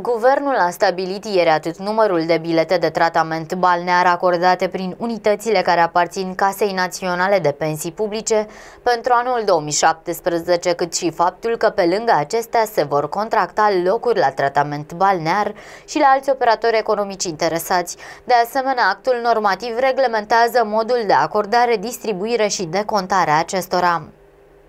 Guvernul a stabilit ieri atât numărul de bilete de tratament balnear acordate prin unitățile care aparțin Casei Naționale de Pensii Publice pentru anul 2017, cât și faptul că pe lângă acestea se vor contracta locuri la tratament balnear și la alți operatori economici interesați. De asemenea, actul normativ reglementează modul de acordare, distribuire și decontare a acestora.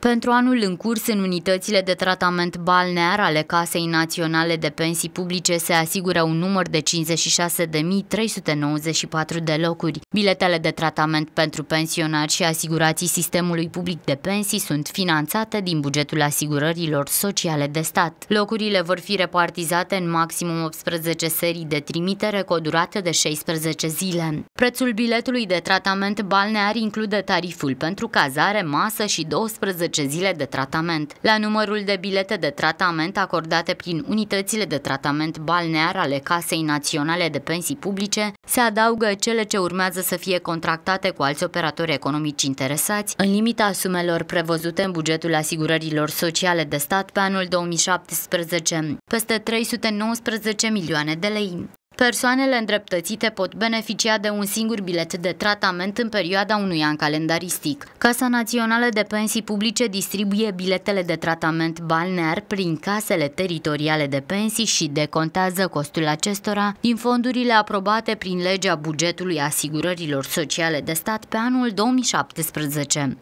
Pentru anul în curs, în unitățile de tratament balnear ale Casei Naționale de Pensii Publice se asigură un număr de 56.394 de locuri. Biletele de tratament pentru pensionari și asigurații sistemului public de pensii sunt finanțate din bugetul asigurărilor sociale de stat. Locurile vor fi repartizate în maximum 18 serii de trimitere cu o durată de 16 zile. Prețul biletului de tratament balnear include tariful pentru cazare, masă și 12 14 zile de tratament. La numărul de bilete de tratament acordate prin unitățile de tratament balnear ale Casei Naționale de Pensii Publice se adaugă cele ce urmează să fie contractate cu alți operatori economici interesați, în limita sumelor prevăzute în bugetul asigurărilor sociale de stat pe anul 2017, peste 319 milioane de lei. Persoanele îndreptățite pot beneficia de un singur bilet de tratament în perioada unui an calendaristic. Casa Națională de Pensii Publice distribuie biletele de tratament balnear prin casele teritoriale de pensii și decontează costul acestora din fondurile aprobate prin legea bugetului asigurărilor sociale de stat pe anul 2017.